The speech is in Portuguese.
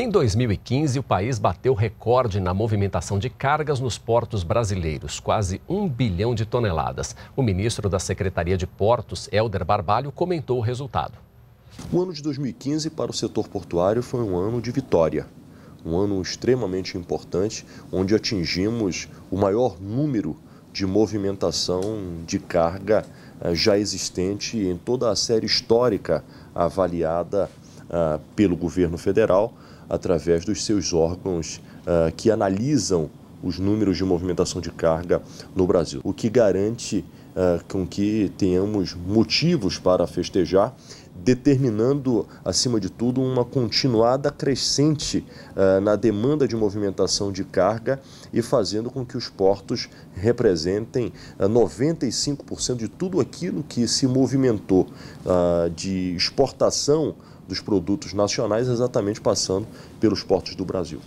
Em 2015, o país bateu recorde na movimentação de cargas nos portos brasileiros, quase um bilhão de toneladas. O ministro da Secretaria de Portos, Helder Barbalho, comentou o resultado. O ano de 2015 para o setor portuário foi um ano de vitória. Um ano extremamente importante, onde atingimos o maior número de movimentação de carga eh, já existente em toda a série histórica avaliada ah, pelo governo federal através dos seus órgãos ah, que analisam os números de movimentação de carga no Brasil, o que garante ah, com que tenhamos motivos para festejar, determinando, acima de tudo, uma continuada crescente uh, na demanda de movimentação de carga e fazendo com que os portos representem uh, 95% de tudo aquilo que se movimentou uh, de exportação dos produtos nacionais, exatamente passando pelos portos do Brasil.